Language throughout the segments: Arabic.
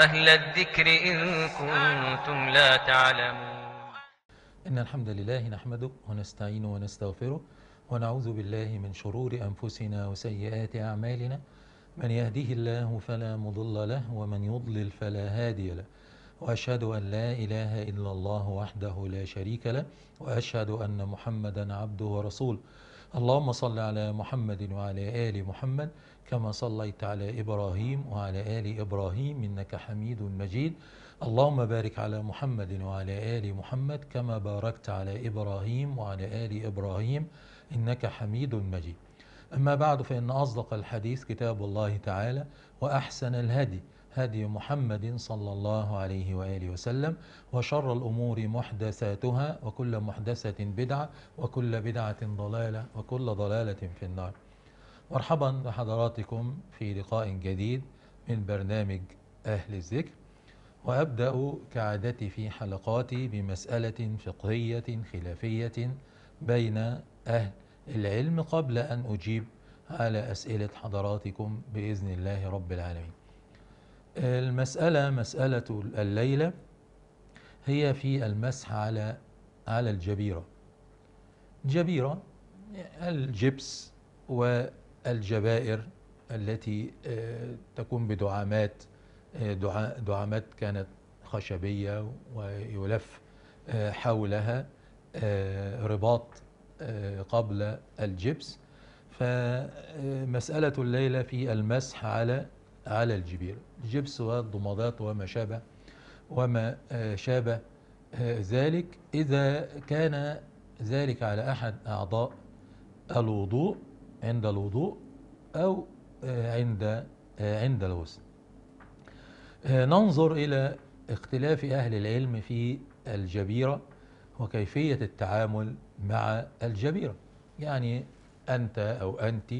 أهل الذكر إن كنتم لا تعلمون إن الحمد لله نحمده ونستعين ونستغفره ونعوذ بالله من شرور أنفسنا وسيئات أعمالنا من يهده الله فلا مضل له ومن يضلل فلا هادي له وأشهد أن لا إله إلا الله وحده لا شريك له وأشهد أن محمدا عبده ورسوله اللهم صل على محمد وعلى آل محمد كما صليت على إبراهيم وعلى آل إبراهيم إنك حميد مجيد اللهم بارك على محمد وعلى آل محمد كما باركت على إبراهيم وعلى آل إبراهيم إنك حميد مجيد أما بعد فإن أصدق الحديث كتاب الله تعالى وأحسن الهدي هدي محمد صلى الله عليه وآله وسلم وشر الأمور محدثاتها وكل محدثة بدعة وكل بدعة ضلالة وكل ضلالة في النار مرحبا بحضراتكم في لقاء جديد من برنامج أهل الذكر وأبدأ كعادتي في حلقاتي بمسألة فقهية خلافية بين أهل العلم قبل أن أجيب على أسئلة حضراتكم بإذن الله رب العالمين المسألة مسألة الليلة هي في المسح على على الجبيرة جبيرة الجبس والجبائر التي آه، تكون بدعامات آه، دعامات كانت خشبية ويلف آه، حولها رباط قبل الجبس فمسألة الليلة في المسح على على الجبير الجبس والضمادات وما شابه وما آه، شابه آه، ذلك إذا كان ذلك على أحد أعضاء الوضوء عند الوضوء أو آه، عند عند الغسل ننظر إلى اختلاف أهل العلم في الجبيرة وكيفية التعامل مع الجبيرة يعني أنت أو أنت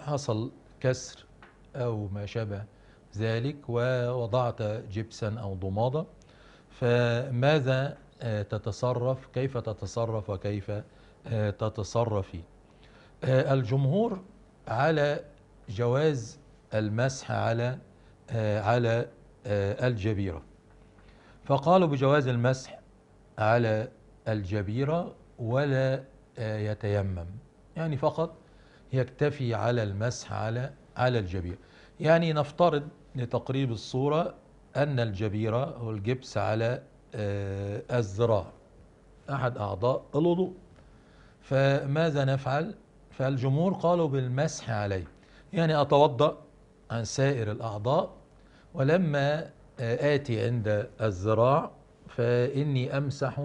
حصل كسر أو ما شابه ذلك ووضعت جبسا أو ضمادة فماذا آه، تتصرف كيف تتصرف وكيف آه، تتصرفي آه، الجمهور على جواز المسح على على الجبيرة فقالوا بجواز المسح على الجبيرة ولا يتيمم يعني فقط يكتفي على المسح على على الجبير يعني نفترض لتقريب الصورة أن الجبيرة هو الجبس على آه، الذراع أحد أعضاء الوضوء فماذا نفعل فالجمهور قالوا بالمسح عليه يعني أتوضأ عن سائر الأعضاء ولما آه، آتي عند الذراع فإني أمسح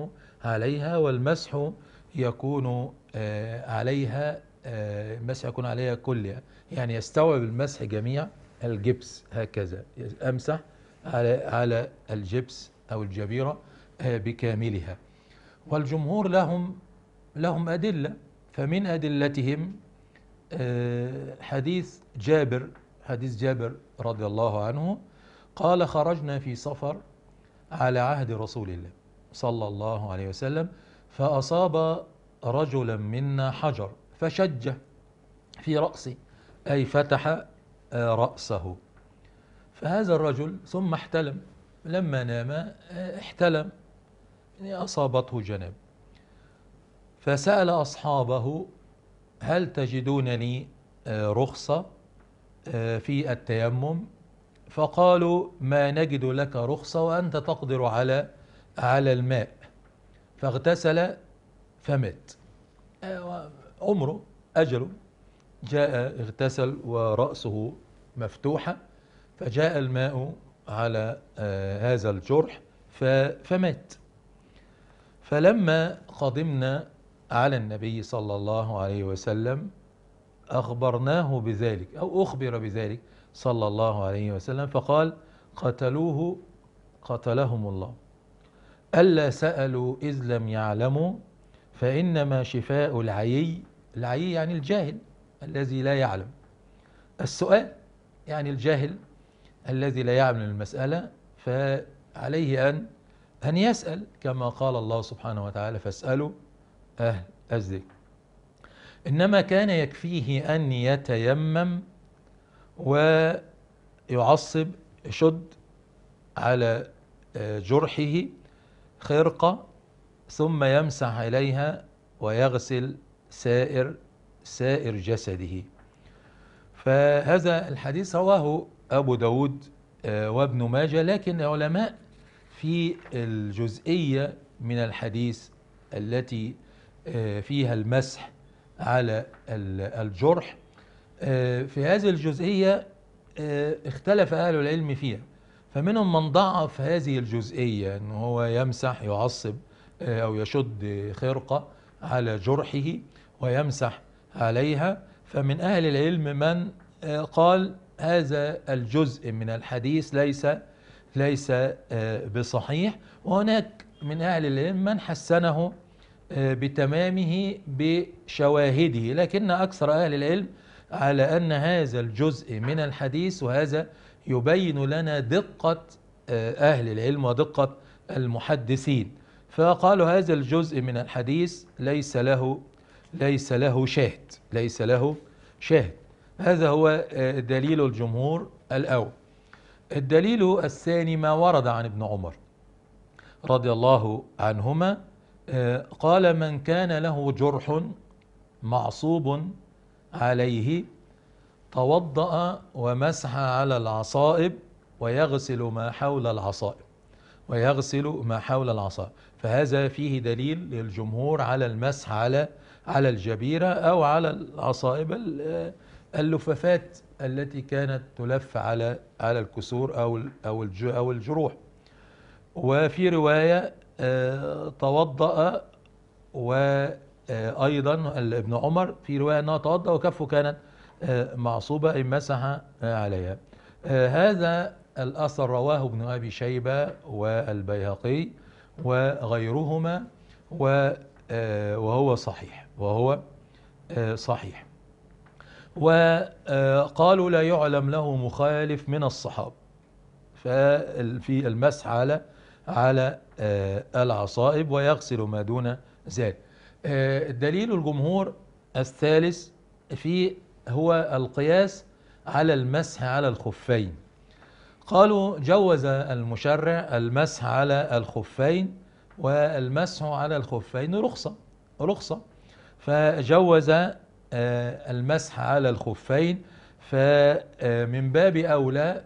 عليها والمسح يكون آه، عليها آه، المسح يكون عليها كلها يعني. يعني يستوعب المسح جميع الجبس هكذا أمسح على على الجبس أو الجبيرة آه، بكاملها والجمهور لهم لهم أدلة فمن أدلتهم آه، حديث جابر حديث جابر رضي الله عنه قال خرجنا في سفر على عهد رسول الله صلى الله عليه وسلم فأصاب رجلا منا حجر فشج في رأسه أي فتح آه، رأسه فهذا الرجل ثم احتلم لما نام آه، احتلم يعني أصابته جنب فسأل أصحابه هل تجدونني آه، رخصة في التيمم فقالوا ما نجد لك رخصة وأنت تقدر على على الماء فاغتسل فمت عمره أجله جاء اغتسل ورأسه مفتوحة فجاء الماء على آه، هذا الجرح فمات فلما قدمنا على النبي صلى الله عليه وسلم أخبرناه بذلك أو أخبر بذلك صلى الله عليه وسلم فقال قتلوه قتلهم الله ألا سألوا إذ لم يعلموا فإنما شفاء العيي العي يعني الجاهل الذي لا يعلم السؤال يعني الجاهل الذي لا يعلم المسألة فعليه أن أن يسأل كما قال الله سبحانه وتعالى فاسألوا أهل الذكر إنما كان يكفيه أن يتيمم ويعصب شد على آه، جرحه خرقة ثم يمسح إليها ويغسل سائر سائر جسده فهذا الحديث رواه أبو داود آه، وابن ماجة لكن العلماء في الجزئية من الحديث التي آه، فيها المسح على الجرح آه، في هذه الجزئية اختلف أهل العلم فيها فمنهم من ضعف هذه الجزئية أن هو يمسح يعصب أو يشد خرقة على جرحه ويمسح عليها فمن أهل العلم من آه، قال هذا الجزء من الحديث ليس ليس آه، بصحيح وهناك من أهل العلم من حسنه آه، بتمامه بشواهده لكن أكثر أهل العلم على أن هذا الجزء من الحديث وهذا يبين لنا دقة أهل العلم ودقة المحدثين فقالوا هذا الجزء من الحديث ليس له ليس له شاهد ليس له شاهد هذا هو آه، دليل الجمهور الأول الدليل الثاني ما ورد عن ابن عمر رضي الله عنهما آه، قال من كان له جرح معصوب عليه توضأ ومسح على العصائب ويغسل ما حول العصائب ويغسل ما حول العصائب فهذا فيه دليل للجمهور على المسح على آه. على الجبيرة أو على العصائب آه، اللفافات التي كانت تلف على على الكسور أو أو أو الجروح وفي رواية آه، توضأ وأيضا ابن عمر في رواية أنه توضأ وكفه كانت معصوبة إن مسح عليها هذا الأثر رواه ابن أبي شيبة والبيهقي وغيرهما وهو صحيح وهو آه، صحيح وقالوا لا يعلم له مخالف من الصحاب ففي المسح على على آه، العصائب ويغسل ما دون ذلك آه، دليل الجمهور الثالث في هو القياس على المسح على الخفين قالوا جوز المشرع المسح على الخفين والمسح على الخفين رخصة رخصة فجوز آه، المسح على الخفين فمن باب أولى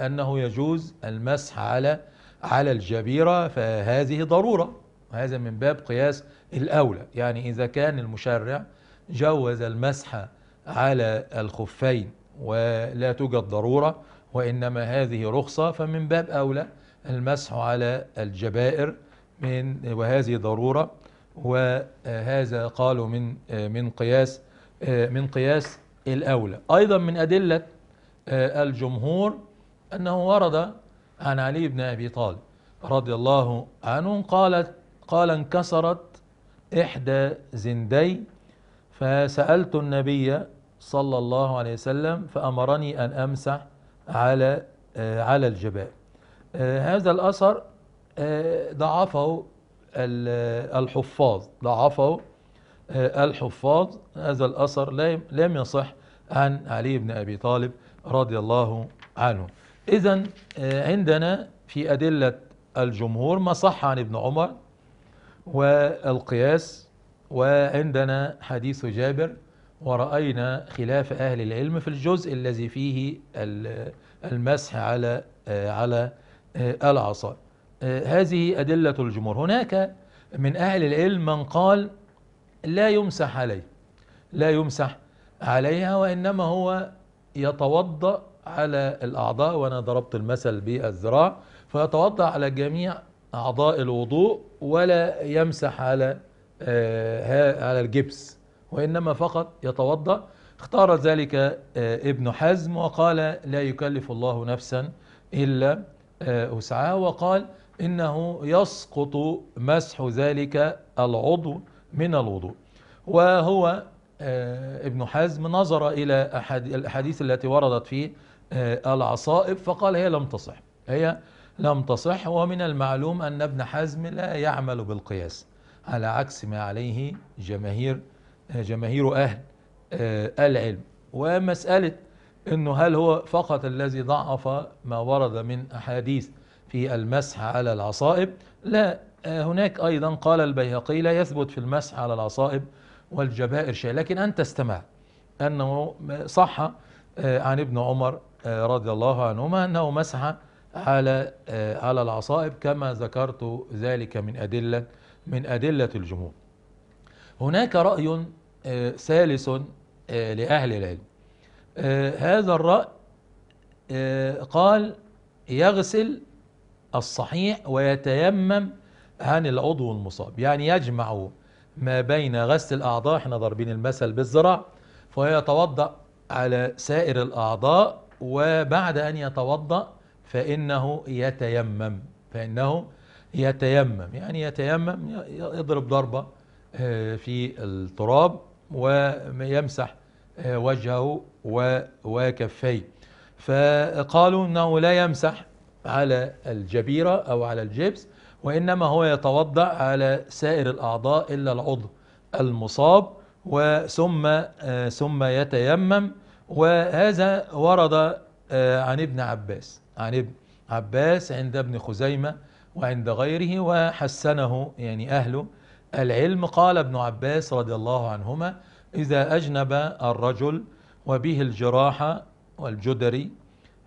أنه يجوز المسح على على الجبيرة فهذه ضرورة هذا من باب قياس الأولى يعني إذا كان المشرع جوز المسح على الخفين ولا توجد ضرورة وإنما هذه رخصة فمن باب أولى المسح على الجبائر من وهذه ضرورة وهذا قالوا من من قياس من قياس الأولى أيضا من أدلة آه، الجمهور أنه ورد عن علي بن أبي طالب رضي الله عنه قالت قال انكسرت إحدى زندي فسألت النبي صلى الله عليه وسلم فأمرني أن أمسح على آه، على الجبال آه، هذا الأثر ضعفه الحفاظ ضعفه آه، الحفاظ هذا الأثر لم يصح عن علي بن أبي طالب رضي الله عنه إذا آه، عندنا في أدلة الجمهور ما صح عن ابن عمر والقياس وعندنا حديث جابر ورأينا خلاف أهل العلم في الجزء الذي فيه المسح على آه، على العصا آه، هذه أدلة الجمهور هناك من أهل العلم من قال لا يمسح عليه لا يمسح عليها وإنما هو يتوضأ على الأعضاء وأنا ضربت المثل بالذراع فيتوضأ على جميع أعضاء الوضوء ولا يمسح على آه، على الجبس وإنما فقط يتوضأ اختار ذلك آه، ابن حزم وقال لا يكلف الله نفسا إلا وسعها وقال إنه يسقط مسح ذلك العضو من الوضوء وهو آه، ابن حزم نظر إلى الأحاديث التي وردت في آه، العصائب فقال هي لم تصح هي لم تصح ومن المعلوم أن ابن حزم لا يعمل بالقياس على عكس ما عليه جماهير آه، جماهير أهل العلم ومسألة أنه هل هو فقط الذي ضعف ما ورد من أحاديث في المسح على العصائب لا آه، هناك أيضا قال البيهقي لا يثبت في المسح على العصائب والجبائر شيء لكن أنت استمع أنه صح آه، عن ابن عمر آه، رضي الله عنهما أنه مسح على على العصائب كما ذكرت ذلك من أدلة من أدلة الجمهور هناك رأي ثالث لأهل العلم هذا الرأي قال يغسل الصحيح ويتيمم عن العضو المصاب يعني يجمع ما بين غسل الأعضاء احنا ضاربين المثل بالذراع فيتوضأ على سائر الأعضاء وبعد أن يتوضأ فإنه يتيمم فإنه يتيمم يعني يتيمم يضرب ضربة آه، في التراب ويمسح آه، وجهه وكفيه فقالوا انه لا يمسح على الجبيرة أو على الجبس وإنما هو يتوضأ على سائر الأعضاء إلا العضو المصاب وثم آه، ثم يتيمم وهذا ورد آه، عن ابن عباس عن ابن عباس عند ابن خزيمة وعند غيره وحسنه يعني أهله العلم قال ابن عباس رضي الله عنهما إذا أجنب الرجل وبه الجراحة والجدري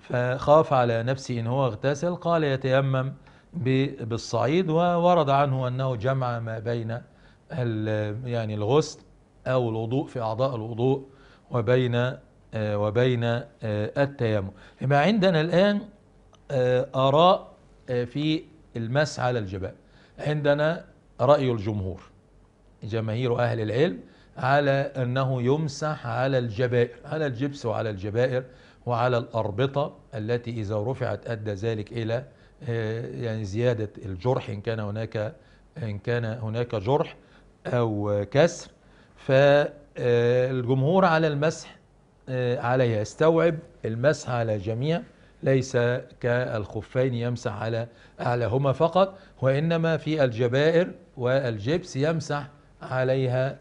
فخاف على نفسه إن هو اغتسل قال يتيمم بالصعيد وورد عنه أنه جمع ما بين يعني الغسل أو الوضوء في أعضاء الوضوء وبين آه، وبين آه، التيمم ما عندنا الآن آه، آراء في المس على الجبال عندنا رأي الجمهور جماهير أهل العلم على أنه يمسح على الجبائر على الجبس وعلى الجبائر وعلى الأربطة التي إذا رفعت أدى ذلك إلى آه، يعني زيادة الجرح إن كان هناك إن كان هناك جرح أو كسر فالجمهور آه، على المسح آه، عليها استوعب المسح على جميع ليس كالخفين يمسح على أعلاهما فقط وإنما في الجبائر والجبس يمسح عليها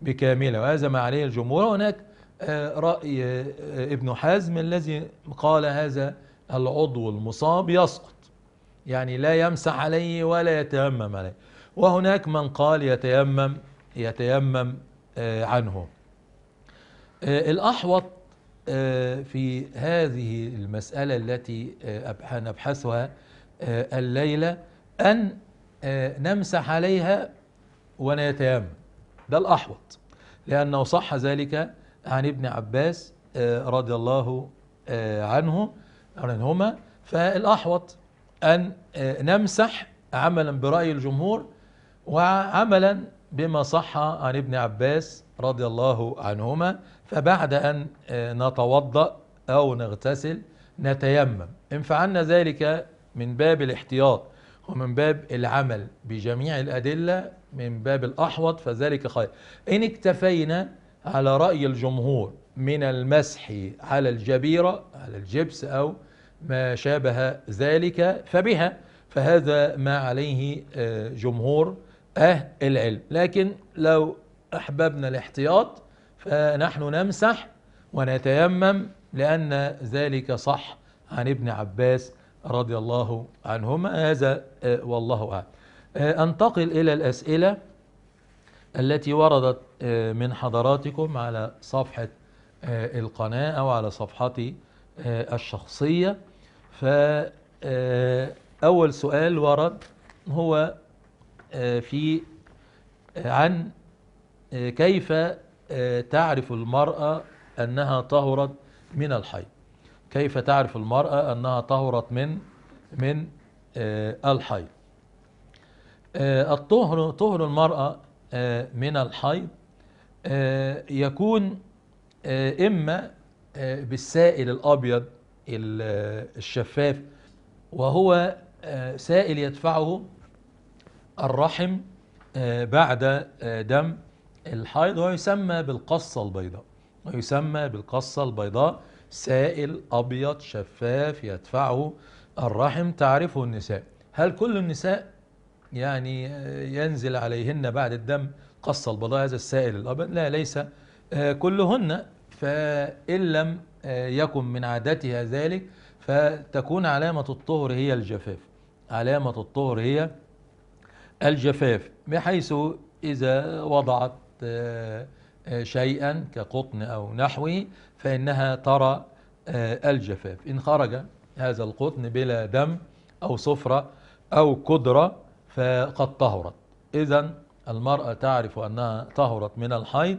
بكاملة وهذا ما عليه الجمهور هناك آه، رأي آه، ابن حزم الذي قال هذا العضو المصاب يسقط يعني لا يمسح عليه ولا يتيمم عليه وهناك من قال يتيمم يتيمم آه، عنه الأحوط في هذه المسألة التي نبحثها الليلة أن نمسح عليها ونتيمم ده الأحوط لأنه صح ذلك عن ابن عباس آه، رضي الله آه، عنه عنهما فالأحوط أن آه، نمسح عملا برأي الجمهور وعملا بما صح عن ابن عباس رضي الله عنهما فبعد أن نتوضأ أو نغتسل نتيمم إن فعلنا ذلك من باب الاحتياط ومن باب العمل بجميع الأدلة من باب الأحوط فذلك خير إن اكتفينا على رأي الجمهور من المسح على الجبيرة على الجبس أو ما شابه ذلك فبها فهذا ما عليه آه، جمهور أهل العلم لكن لو أحببنا الاحتياط فنحن نمسح ونتيمم لأن ذلك صح عن ابن عباس رضي الله عنهما هذا آه، والله أعلم آه، أنتقل إلى الأسئلة التي وردت آه، من حضراتكم على صفحة آه، القناة أو على صفحتي آه، الشخصية فأول سؤال ورد هو في عن كيف تعرف المرأة أنها طهرت من الحيض كيف تعرف المرأة أنها طهرت من من الحيض الطهر طهر المرأة آه، من الحيض آه، يكون آه، إما بالسائل الأبيض الشفاف وهو سائل يدفعه الرحم بعد دم الحيض ويسمى بالقصة البيضاء ويسمى بالقصة البيضاء سائل أبيض شفاف يدفعه الرحم تعرفه النساء هل كل النساء يعني آه، ينزل عليهن بعد الدم قص البضاعة هذا السائل الأبد لا ليس آه، كلهن فإن لم آه، يكن من عادتها ذلك فتكون علامة الطهر هي الجفاف علامة الطهر هي الجفاف بحيث إذا وضعت شيئا كقطن أو نحوه فإنها ترى الجفاف إن خرج هذا القطن بلا دم أو صفرة أو قدره فقد طهرت إذا المرأة تعرف أنها طهرت من الحيض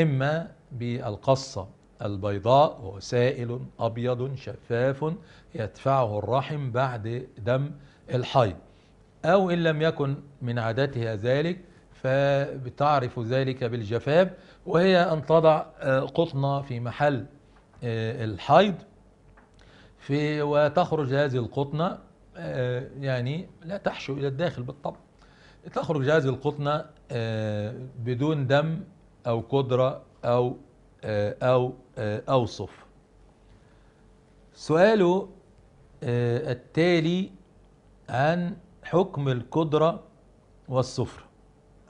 إما بالقصة البيضاء وسائل سائل أبيض شفاف يدفعه الرحم بعد دم الحيض أو إن لم يكن من عادتها ذلك فبتعرف ذلك بالجفاف وهي أن تضع آه، قطنة في محل آه، الحيض في وتخرج هذه القطنة آه، يعني لا تحشو إلى الداخل بالطبع تخرج هذه القطنة آه، بدون دم أو قدرة أو آه، أو أو صفر سؤاله التالي عن حكم القدرة والصفر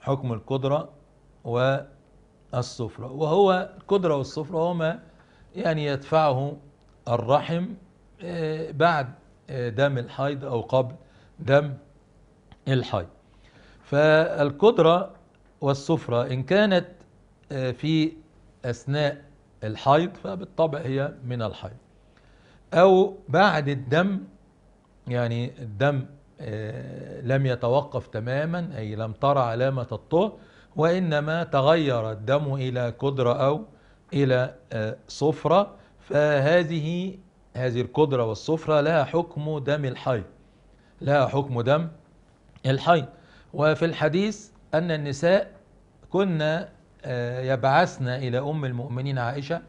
حكم القدرة والصفر وهو القدرة والصفر هما يعني يدفعه الرحم بعد دم الحيض أو قبل دم الحيض فالقدرة والصفرة إن كانت آه، في أثناء الحيض فبالطبع هي من الحيض أو بعد الدم يعني الدم آه، لم يتوقف تماما أي لم ترى علامة الطهر وإنما تغير الدم إلى قدرة أو إلى صفرة آه، فهذه هذه القدرة والصفرة لها حكم دم الحي لها حكم دم الحي وفي الحديث أن النساء كنا آه، يبعثن إلى أم المؤمنين عائشة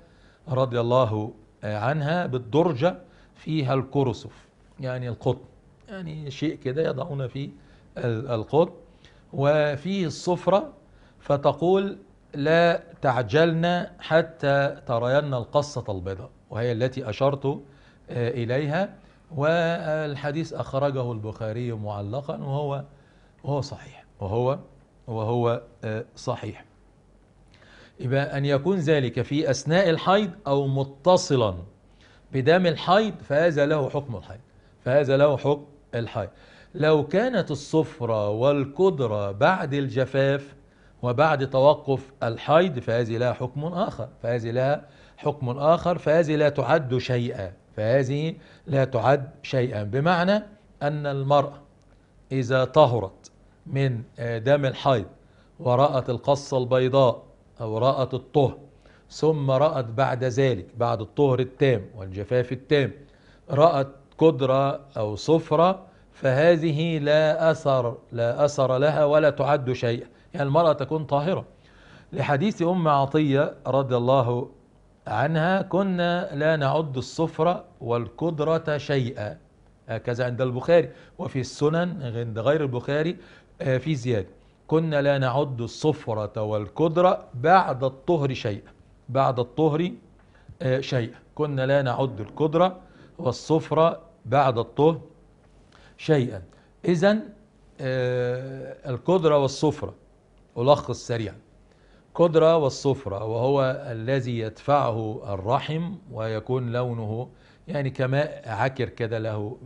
رضي الله آه، عنها بالدرجة فيها الكرسف يعني القطن يعني شيء كده يضعون فيه القطن وفيه الصفرة فتقول لا تعجلن حتى ترين القصة البيضاء وهي التي أشرت إليها والحديث أخرجه البخاري معلقا وهو وهو صحيح وهو وهو آه، صحيح يبقى أن يكون ذلك في أثناء الحيض أو متصلا بدم الحيض فهذا له حكم الحيض فهذا له حكم الحيض لو كانت الصفرة والقدرة بعد الجفاف وبعد توقف الحيض فهذه لها حكم آخر فهذه لها حكم آخر فهذه لا تعد شيئا فهذه لا تعد شيئا بمعنى أن المرأة إذا طهرت من دم الحيض ورأت القصة البيضاء أو رأت الطهر ثم رأت بعد ذلك بعد الطهر التام والجفاف التام رأت قدرة أو صفرة فهذه لا أثر لا أثر لها ولا تعد شيئا يعني المرأة تكون طاهرة لحديث أم عطية رضي الله عنها كنا لا نعد الصفرة والقدرة شيئا هكذا عند البخاري وفي السنن عند غير البخاري آه، في زيادة كنا لا نعد الصفرة والقدرة بعد الطهر شيئا بعد الطهر آه، شيئا كنا لا نعد القدرة والصفرة بعد الطهر شيئا إذا آه، القدرة والصفرة ألخص سريعا القدرة والصفرة وهو الذي يدفعه الرحم ويكون لونه يعني كماء عكر كده له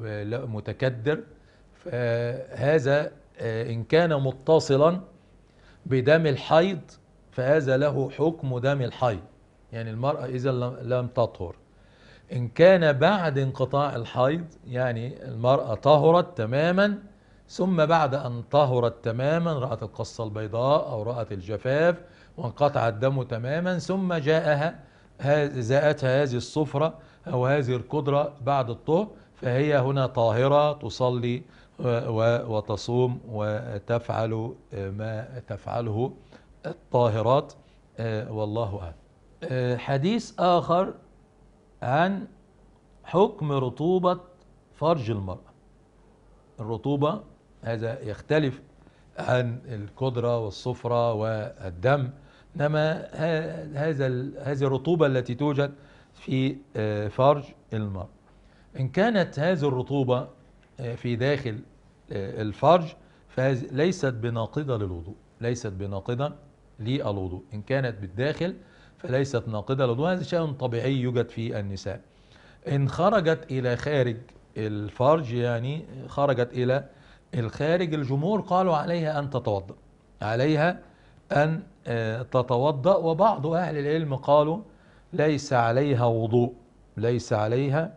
متكدر فهذا آه، إن كان متصلا بدم الحيض فهذا له حكم دم الحيض يعني المرأة إذا لم تطهر إن كان بعد انقطاع الحيض يعني المرأة طهرت تماما ثم بعد أن طهرت تماما رأت القصة البيضاء أو رأت الجفاف وانقطع الدم تماما ثم جاءها زاءتها هذه الصفرة أو هذه القدرة بعد الطهر فهي هنا طاهرة تصلي وتصوم وتفعل ما تفعله الطاهرات آه، والله أعلم آه، حديث آخر عن حكم رطوبة فرج المرأة الرطوبة هذا يختلف عن القدرة والصفرة والدم إنما هذا هذه الرطوبة التي توجد في آه، فرج المرء إن كانت هذه الرطوبة آه، في داخل آه، الفرج فليست بناقضة للوضوء ليست بناقضة للوضوء إن كانت بالداخل فليست ناقضة للوضوء هذا شيء طبيعي يوجد في النساء إن خرجت إلى خارج الفرج يعني خرجت إلى الخارج الجمهور قالوا عليها أن تتوضأ عليها أن آه، تتوضأ وبعض أهل العلم قالوا ليس عليها وضوء ليس عليها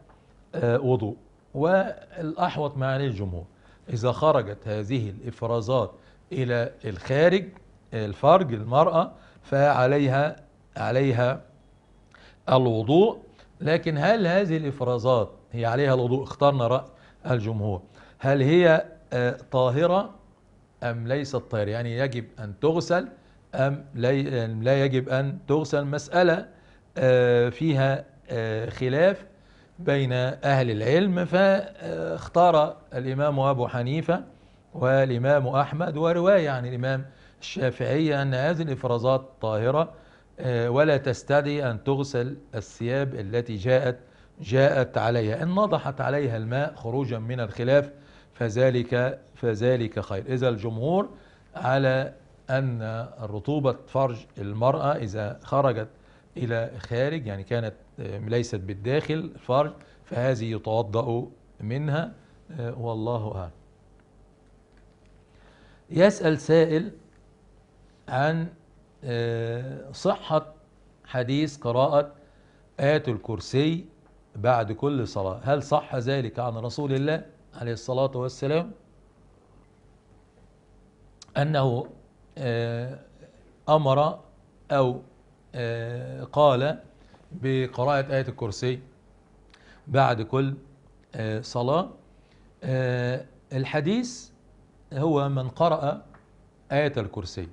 آه، وضوء والأحوط معاني الجمهور إذا خرجت هذه الإفرازات إلى الخارج الفرج المرأة فعليها عليها الوضوء لكن هل هذه الإفرازات هي عليها الوضوء اخترنا رأي الجمهور هل هي آه، طاهرة أم ليست طاهرة يعني يجب أن تغسل أم لا يجب أن تغسل مسألة آه، فيها آه، خلاف بين أهل العلم فاختار الإمام أبو حنيفة والإمام أحمد ورواية عن الإمام الشافعي أن هذه الإفرازات طاهرة ولا تستدعي أن تغسل الثياب التي جاءت جاءت عليها إن نضحت عليها الماء خروجا من الخلاف فذلك فذلك خير إذا الجمهور على أن رطوبة فرج المرأة إذا خرجت إلى خارج يعني كانت آه، ليست بالداخل الفرج فهذه يتوضأ منها آه، والله أعلم يسأل سائل عن آه، صحة حديث قراءة آية الكرسي بعد كل صلاة هل صح ذلك عن رسول الله عليه الصلاة والسلام أنه آه، أمر أو آه، قال بقراءة آية الكرسي بعد كل آه، صلاة الحديث هو من قرأ آية الكرسي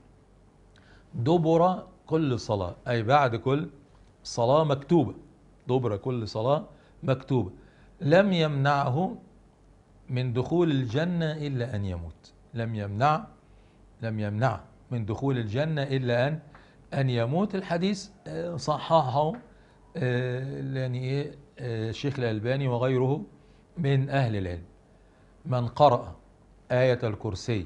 دبر كل صلاة أي بعد كل صلاة مكتوبة دبر كل صلاة مكتوبة لم يمنعه من دخول الجنة إلا أن يموت لم يمنع لم يمنع من دخول الجنة إلا أن أن يموت الحديث آه، صححه آه، يعني إيه آه، الشيخ الألباني وغيره من أهل العلم من قرأ آية الكرسي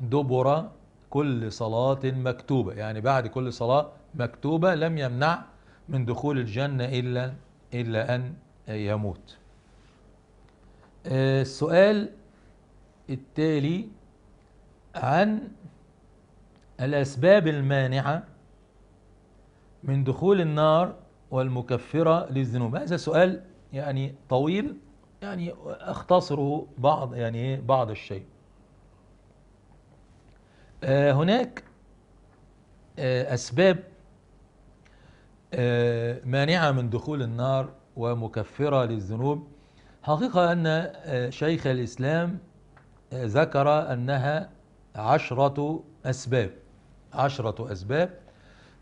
دبر كل صلاة مكتوبة يعني بعد كل صلاة مكتوبة لم يمنع من دخول الجنة إلا إلا أن يموت آه، السؤال التالي عن الأسباب المانعة من دخول النار والمكفرة للذنوب هذا سؤال يعني طويل يعني أختصره بعض يعني إيه، بعض الشيء آه، هناك آه، أسباب مانعة من دخول النار ومكفرة للذنوب حقيقة أن آه، شيخ الإسلام آه، ذكر أنها عشرة أسباب عشرة أسباب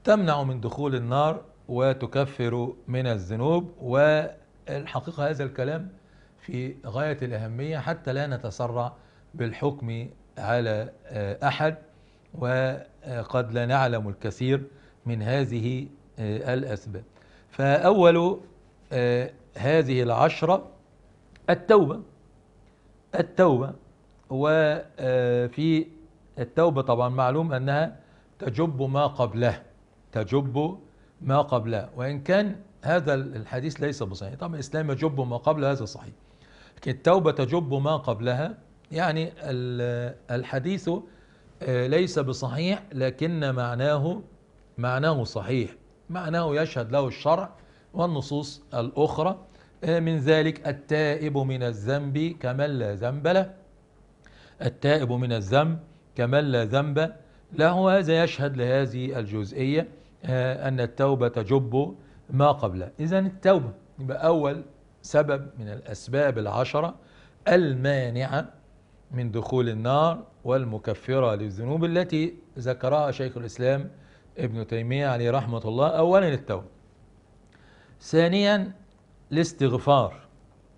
تمنع من دخول النار وتكفر من الذنوب والحقيقة هذا الكلام في غاية الأهمية حتى لا نتسرع بالحكم على آه، أحد وقد لا نعلم الكثير من هذه الأسباب فأول هذه العشرة التوبة التوبة وفي آه، التوبة طبعا معلوم أنها تجب ما قبله تجب ما قبله وإن كان هذا الحديث ليس بصحيح طبعا الإسلام يجب ما قبله هذا صحيح لكن التوبة تجب ما قبلها يعني الحديث آه، ليس بصحيح لكن معناه معناه صحيح معناه يشهد له الشرع والنصوص الأخرى آه، من ذلك التائب من الذنب كمن لا ذنب له التائب من الذنب كمن لا ذنب له هذا يشهد لهذه الجزئية آه، أن التوبة تجب ما قبلها إذا التوبة يبقى أول سبب من الأسباب العشرة المانعة من دخول النار والمكفرة للذنوب التي ذكرها شيخ الإسلام ابن تيمية عليه رحمة الله أولا التوبة ثانيا الاستغفار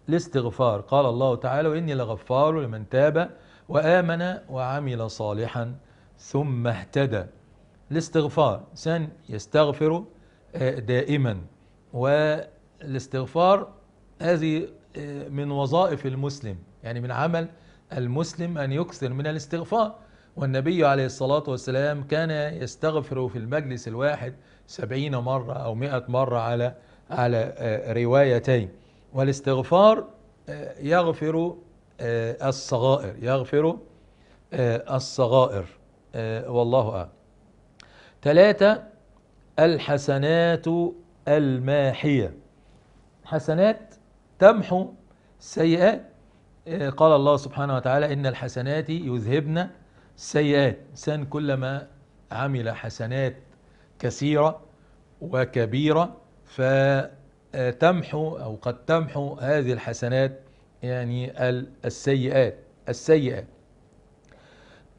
الاستغفار قال الله تعالى وإني لغفار لمن تاب وآمن وعمل صالحا ثم اهتدى الاستغفار إنسان يستغفر آه، دائما والاستغفار هذه آه، من وظائف المسلم يعني من عمل المسلم أن يكثر من الاستغفار والنبي عليه الصلاة والسلام كان يستغفر في المجلس الواحد سبعين مرة أو مئة مرة على على آه، روايتين والاستغفار آه، يغفر آه، الصغائر يغفر الصغائر والله أعلم ثلاثة الحسنات الماحية حسنات تمحو سيئات قال الله سبحانه وتعالى إن الحسنات يذهبن سيئات سن كلما عمل حسنات كثيرة وكبيرة فتمحو أو قد تمحو هذه الحسنات يعني السيئات السيئات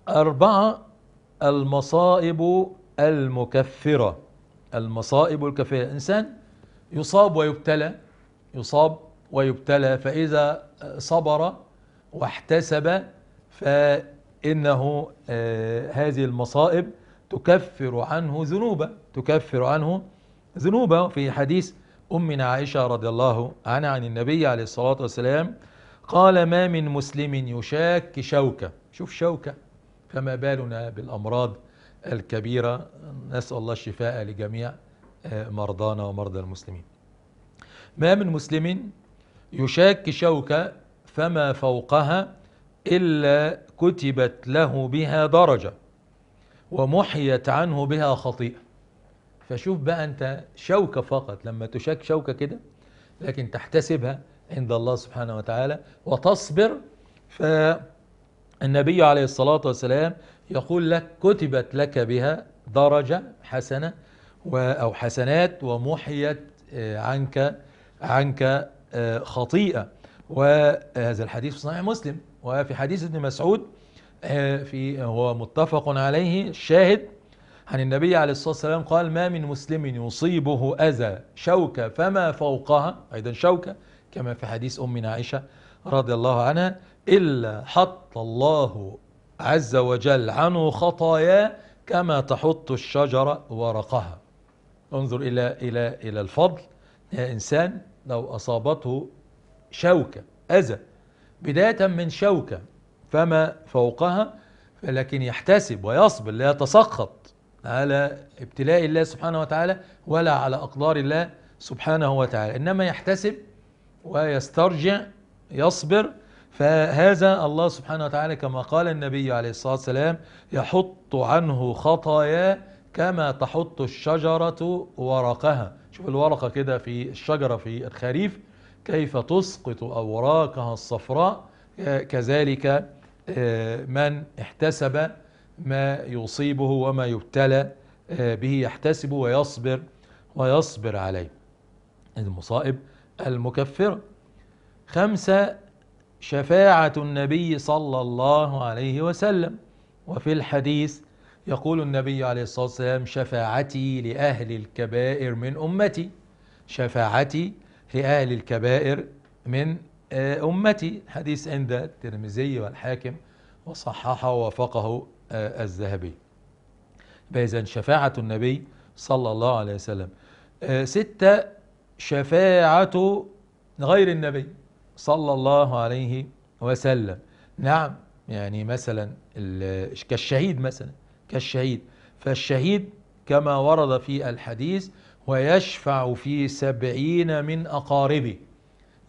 أربعة المصائب المكفرة المصائب الكفيره الإنسان يصاب ويبتلى يصاب ويبتلى فإذا صبر واحتسب فإنه آه، هذه المصائب تكفر عنه ذنوبه تكفر عنه ذنوبه في حديث أمنا عائشة رضي الله عنها عن النبي عليه الصلاة والسلام قال ما من مسلم يشاك شوكة شوف شوكة فما بالنا بالأمراض الكبيرة نسأل الله الشفاء لجميع آه، مرضانا ومرضى المسلمين ما من مسلم يشاك شوكة فما فوقها إلا كتبت له بها درجة ومحيت عنه بها خطيئة فشوف بقى انت شوكه فقط لما تشك شوكه كده لكن تحتسبها عند الله سبحانه وتعالى وتصبر فالنبي عليه الصلاه والسلام يقول لك كتبت لك بها درجه حسنه او حسنات ومحيت آه، عنك عنك آه، خطيئه وهذا الحديث في صحيح مسلم وفي حديث ابن مسعود آه، في هو متفق عليه الشاهد عن النبي عليه الصلاة والسلام قال ما من مسلم يصيبه أذى شوكة فما فوقها أيضا شوكة كما في حديث أمنا عائشة رضي الله عنها إلا حط الله عز وجل عنه خطاياه كما تحط الشجرة ورقها انظر إلى, إلى, إلى الفضل يا إنسان لو أصابته شوكة أذى بداية من شوكة فما فوقها لكن يحتسب ويصبر لا يتسخط على ابتلاء الله سبحانه وتعالى ولا على أقدار الله سبحانه وتعالى إنما يحتسب ويسترجع يصبر فهذا الله سبحانه وتعالى كما قال النبي عليه الصلاة والسلام يحط عنه خطايا كما تحط الشجرة ورقها شوف الورقة كده في الشجرة في الخريف كيف تسقط أوراقها الصفراء كذلك آه، من احتسب ما يصيبه وما يبتلى آه، به يحتسب ويصبر ويصبر عليه المصائب المكفرة خمسة شفاعة النبي صلى الله عليه وسلم وفي الحديث يقول النبي عليه الصلاة والسلام شفاعتي لأهل الكبائر من أمتي شفاعتي لأهل الكبائر من آه، أمتي حديث عند الترمذي والحاكم وصححه ووافقه الذهبي فإذا شفاعة النبي صلى الله عليه وسلم آه، ستة شفاعة غير النبي صلى الله عليه وسلم نعم يعني مثلا كالشهيد مثلا كالشهيد فالشهيد كما ورد في الحديث ويشفع في سبعين من أقاربه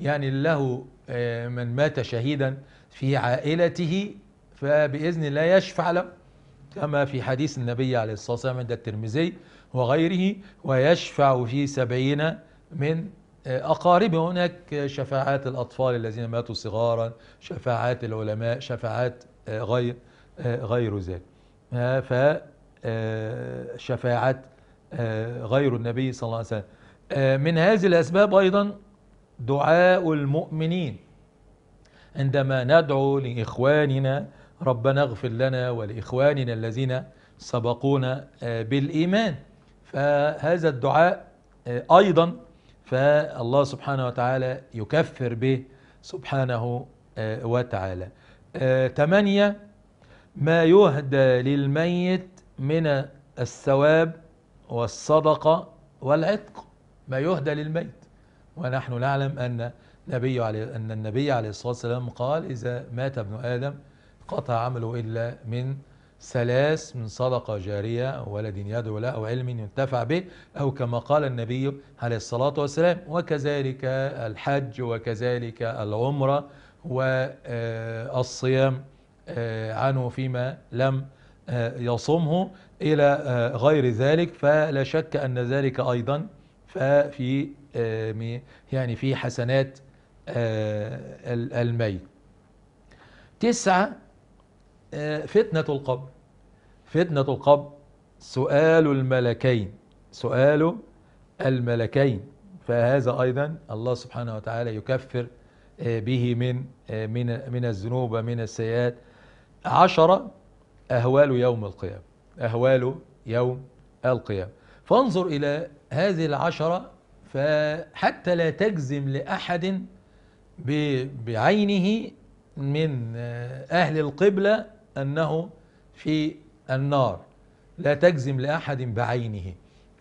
يعني له آه، من مات شهيدا في عائلته فبإذن الله يشفع له كما في حديث النبي عليه الصلاة والسلام عند الترمذي وغيره ويشفع في سبعين من آه، أقاربه هناك شفاعات الأطفال الذين ماتوا صغارا شفاعات العلماء شفاعات آه، غير آه، غير ذلك ف شفاعات غير النبي صلى الله عليه وسلم من هذه الأسباب أيضا دعاء المؤمنين عندما ندعو لإخواننا ربنا اغفر لنا ولإخواننا الذين سبقونا آه، بالإيمان فهذا الدعاء آه، أيضا فالله سبحانه وتعالى يكفر به سبحانه آه، وتعالى ثمانية ما يهدى للميت من الثواب والصدقة والعتق ما يهدى للميت ونحن نعلم أن النبي عليه, أن النبي عليه الصلاة والسلام قال إذا مات ابن آدم قطع عمله إلا من ثلاث من صدقة جارية أو ولد يدعو له أو علم ينتفع به أو كما قال النبي عليه الصلاة والسلام وكذلك الحج وكذلك العمرة والصيام آه، عنه فيما لم آه، يصمه إلى آه، غير ذلك فلا شك أن ذلك أيضا ففي يعني في حسنات الميت تسعة فتنة القبر فتنة القبر سؤال الملكين سؤال الملكين فهذا أيضا الله سبحانه وتعالى يكفر آه، به من آه، من من الذنوب ومن السيئات عشرة أهوال يوم القيامة أهوال يوم القيامة فانظر إلى هذه العشرة فحتى لا تجزم لأحد بعينه من آه، أهل القبلة أنه في النار لا تجزم لأحد بعينه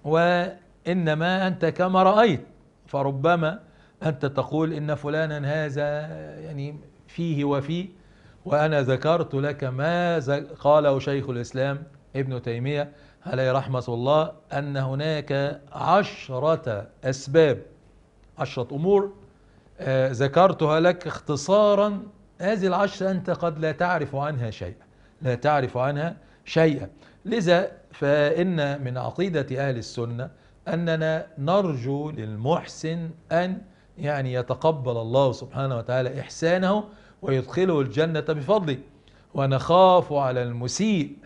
وإنما أنت كما رأيت فربما أنت تقول إن فلانا هذا يعني فيه وفيه وأنا ذكرت لك ما قاله شيخ الإسلام ابن تيمية عليه رحمة الله أن هناك عشرة أسباب عشرة أمور آه، ذكرتها لك اختصارا هذه العشرة أنت قد لا تعرف عنها شيئا لا تعرف عنها شيئا لذا فإن من عقيدة أهل السنة أننا نرجو للمحسن أن يعني يتقبل الله سبحانه وتعالى إحسانه ويدخله الجنة بفضله ونخاف على المسيء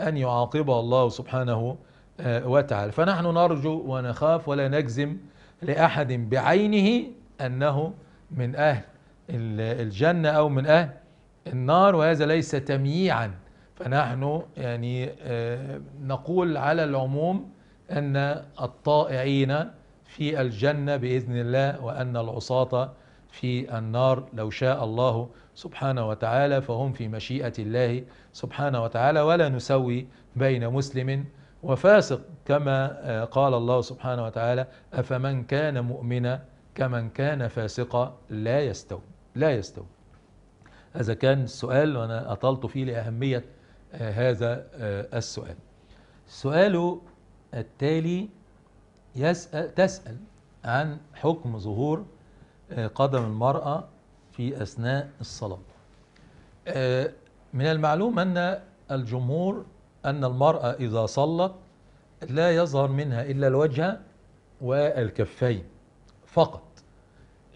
أن يعاقبه الله سبحانه آه، وتعالى فنحن نرجو ونخاف ولا نجزم لأحد بعينه أنه من أهل الجنة أو من أهل النار وهذا ليس تمييعا فنحن يعني آه، نقول على العموم أن الطائعين في الجنة بإذن الله وأن العصاة في النار لو شاء الله سبحانه وتعالى فهم في مشيئة الله سبحانه وتعالى ولا نسوي بين مسلم وفاسق كما آه، قال الله سبحانه وتعالى أفمن كان مؤمنا كمن كان فاسقا لا يستوي لا يستوي هذا كان السؤال وأنا أطلت فيه لأهمية آه، هذا آه، السؤال سؤاله التالي يسأل تسأل عن حكم ظهور آه، قدم المرأة في أثناء الصلاة من المعلوم أن الجمهور أن المرأة إذا صلت لا يظهر منها إلا الوجه والكفين فقط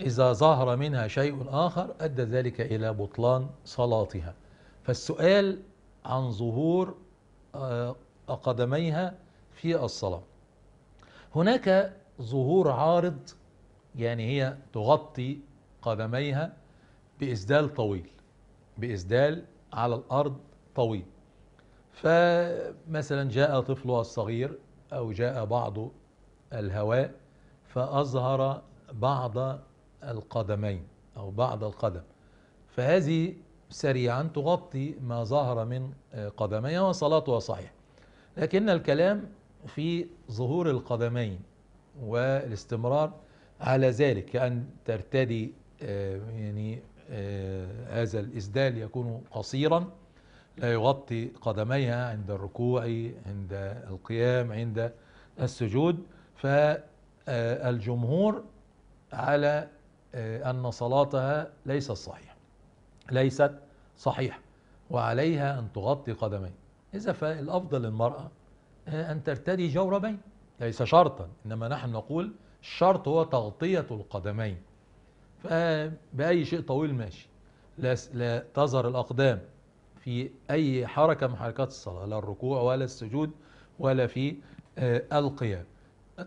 إذا ظهر منها شيء آخر أدى ذلك إلى بطلان صلاتها فالسؤال عن ظهور آه، قدميها في الصلاة هناك ظهور عارض يعني هي تغطي قدميها بإسدال طويل بإسدال على الأرض طويل فمثلا جاء طفلها الصغير أو جاء بعض الهواء فأظهر بعض القدمين أو بعد القدم فهذه سريعا تغطي ما ظهر من آه، قدميها وصلاتها صحيح لكن الكلام في ظهور القدمين والاستمرار على ذلك كأن ترتدي آه، يعني آه، هذا الإسدال يكون قصيرا لا يغطي قدميها عند الركوع عند القيام عند السجود فالجمهور على آه، أن صلاتها ليست صحيحة ليست صحيحة وعليها أن تغطي قدمين إذا فالأفضل للمرأة آه، أن ترتدي جوربين ليس شرطا إنما نحن نقول الشرط هو تغطية القدمين فبأي شيء طويل ماشي لا, لا تظهر الأقدام في أي حركة من حركات الصلاة لا الركوع ولا السجود ولا في آه، القيام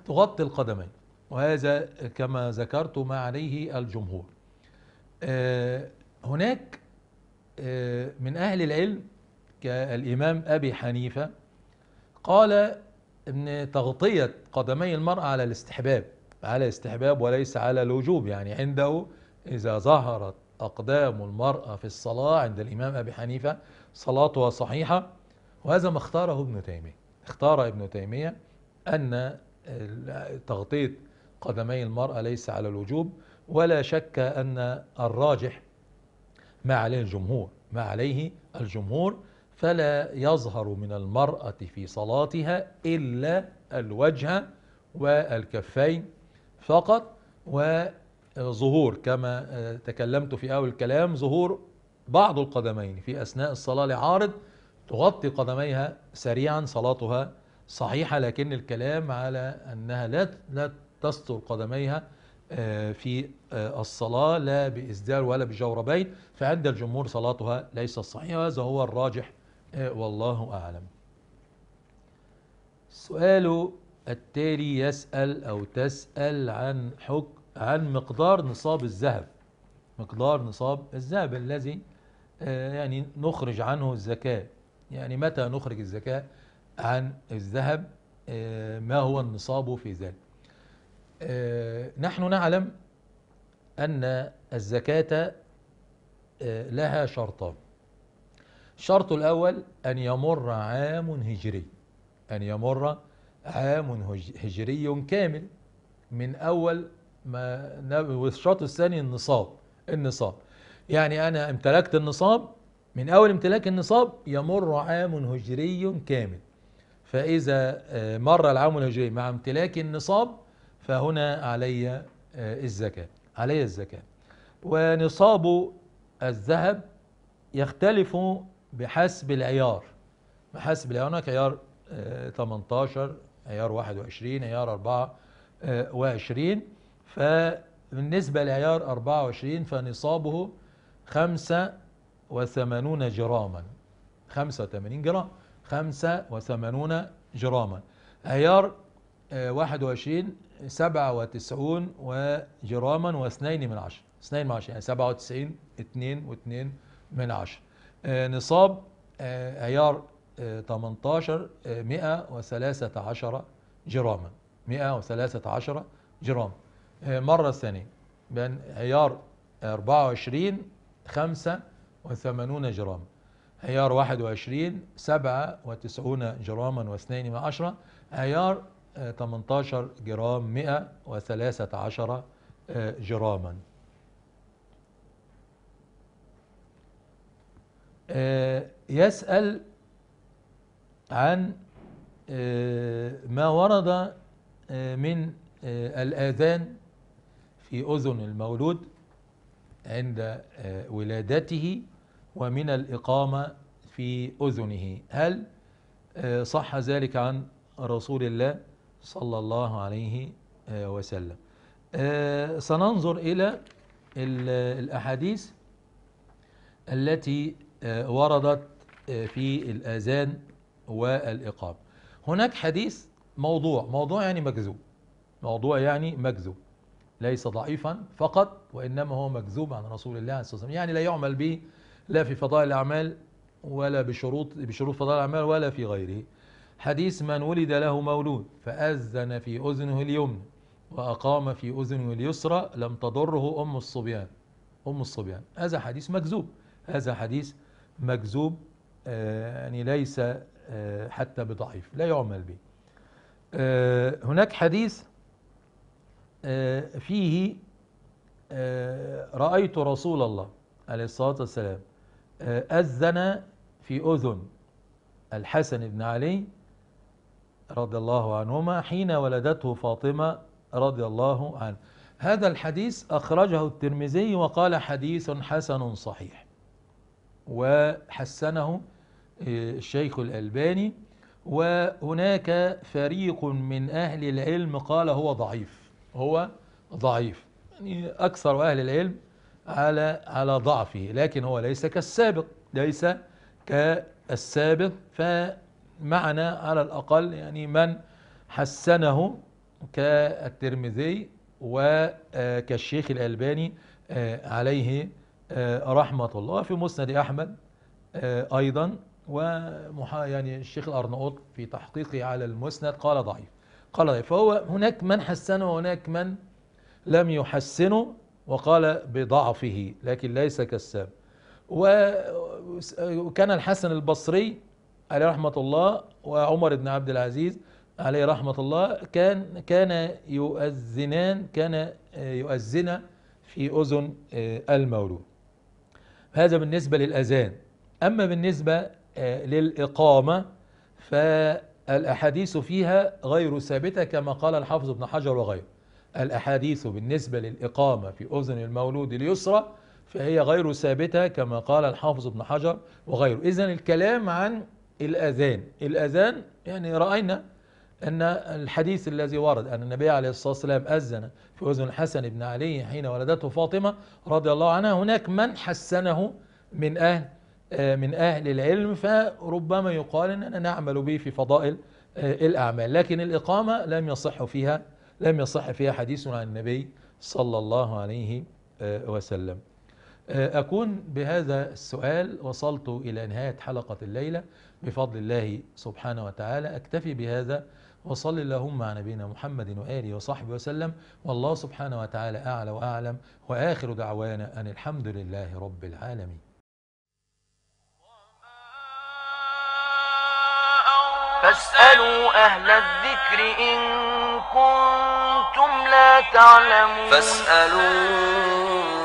تغطي القدمين وهذا كما ذكرت ما عليه الجمهور آه، هناك آه، من أهل العلم كالإمام أبي حنيفة قال ان تغطية قدمي المرأة على الاستحباب على الاستحباب وليس على الوجوب يعني عنده إذا ظهرت أقدام المرأة في الصلاة عند الإمام أبي حنيفة صلاتها صحيحة وهذا ما اختاره ابن تيمية اختار ابن تيمية أن تغطية قدمي المرأة ليس على الوجوب ولا شك أن الراجح ما عليه الجمهور ما عليه الجمهور فلا يظهر من المرأة في صلاتها إلا الوجه والكفين فقط وظهور كما آه، تكلمت في أول الكلام ظهور بعض القدمين في أثناء الصلاة لعارض تغطي قدميها سريعا صلاتها صحيحة لكن الكلام على أنها لا لا تستر قدميها آه، في آه، الصلاة لا بإزدار ولا بجوربين فعند الجمهور صلاتها ليست صحيحة وهذا هو الراجح آه، والله أعلم السؤال التالي يسأل أو تسأل عن حك عن مقدار نصاب الذهب مقدار نصاب الذهب الذي يعني نخرج عنه الزكاة يعني متى نخرج الزكاة عن الذهب ما هو النصاب في ذلك آه، نحن نعلم أن الزكاة آه، لها شرطان الشرط الأول أن يمر عام هجري أن يمر عام هجري كامل من أول ما والشرط الثاني النصاب النصاب يعني أنا امتلكت النصاب من أول امتلاك النصاب يمر عام هجري كامل فإذا آه، مر العام الهجري مع امتلاك النصاب فهنا علي آه، الزكاة علي الزكاة ونصاب الذهب يختلف بحسب العيار بحسب العيار هناك عيار 18 آه، عيار 21 عيار 24 آه، فبالنسبة لعيار 24 فنصابه 85 جراما 85 جرام 85 جراما عيار 21 سبعة وتسعون وجراما واثنين من عشرة اثنين من عشرة يعني سبعة وتسعين اتنين واتنين من عشرة آه، نصاب آه، عيار 18 آه، 113 جراما 113 جرام مرة ثانية بين عيار 24 85 جرام عيار 21 97 جراما واثنين من عشرة عيار 18 جرام 113 آه، جراما آه، يسأل عن آه، ما ورد من الآذان في أذن المولود عند ولادته ومن الإقامة في أذنه هل صح ذلك عن رسول الله صلى الله عليه آه، وسلم آه، سننظر إلى الأحاديث التي آه، وردت في الأذان والإقامة هناك حديث موضوع موضوع يعني مكذوب موضوع يعني مكذوب ليس ضعيفا فقط وإنما هو مكذوب عن رسول الله صلى الله عليه وسلم يعني لا يعمل به لا في فضائل الأعمال ولا بشروط بشروط فضائل الأعمال ولا في غيره حديث من ولد له مولود فأذن في أذنه اليمنى وأقام في أذنه اليسرى لم تضره أم الصبيان أم الصبيان هذا حديث مكذوب هذا حديث مكذوب آه، يعني ليس آه، حتى بضعيف لا يعمل به آه، هناك حديث فيه رأيت رسول الله عليه الصلاة والسلام أذن في أذن الحسن بن علي رضي الله عنهما حين ولدته فاطمة رضي الله عنه هذا الحديث أخرجه الترمذي وقال حديث حسن صحيح وحسنه آه، الشيخ الألباني وهناك فريق من أهل العلم قال هو ضعيف هو ضعيف يعني أكثر أهل العلم على على ضعفه لكن هو ليس كالسابق ليس كالسابق ف معنى على الأقل يعني من حسنه كالترمذي وكالشيخ آه، الألباني آه، عليه آه، رحمة الله في مسند أحمد أيضا ومحا يعني الشيخ الأرناؤوط في تحقيقه على المسند قال ضعيف قال ضعيف فهو هناك من حسنه وهناك من لم يحسنه وقال بضعفه لكن ليس كالساب وكان الحسن البصري عليه رحمة الله وعمر بن عبد العزيز عليه رحمة الله كان كان يؤذنان كان آه، يؤذن في أذن آه، المولود هذا بالنسبة للأذان أما بالنسبة آه، للإقامة فالأحاديث فيها غير ثابتة كما قال الحافظ ابن حجر وغيره الأحاديث بالنسبة للإقامة في أذن المولود اليسرى فهي غير ثابتة كما قال الحافظ ابن حجر وغيره إذن الكلام عن الأذان الأذان يعني رأينا أن الحديث الذي ورد أن النبي عليه الصلاة والسلام أذن في أذن الحسن بن علي حين ولدته فاطمة رضي الله عنها هناك من حسنه من أهل آه، من أهل العلم فربما يقال أننا نعمل به في فضائل آه، الأعمال لكن الإقامة لم يصح فيها لم يصح فيها حديث عن النبي صلى الله عليه آه، وسلم آه، أكون بهذا السؤال وصلت إلى نهاية حلقة الليلة بفضل الله سبحانه وتعالى أكتفي بهذا وصل اللهم على نبينا محمد وآله وصحبه وسلم والله سبحانه وتعالى أعلى وأعلم وآخر دعوانا أن الحمد لله رب العالمين فاسألوا أهل الذكر إن كنتم لا تعلمون فاسألوا